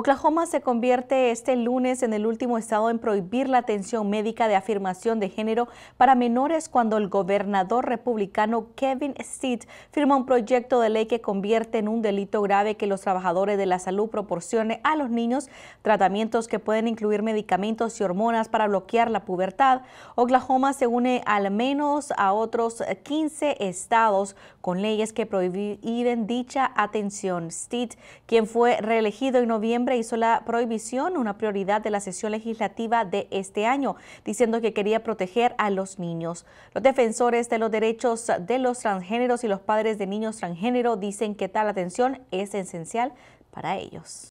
Oklahoma se convierte este lunes en el último estado en prohibir la atención médica de afirmación de género para menores cuando el gobernador republicano Kevin Stitt firma un proyecto de ley que convierte en un delito grave que los trabajadores de la salud proporcionen a los niños tratamientos que pueden incluir medicamentos y hormonas para bloquear la pubertad. Oklahoma se une al menos a otros 15 estados con leyes que prohíben dicha atención. Stitt, quien fue reelegido en noviembre, hizo la prohibición una prioridad de la sesión legislativa de este año, diciendo que quería proteger a los niños. Los defensores de los derechos de los transgéneros y los padres de niños transgénero dicen que tal atención es esencial para ellos.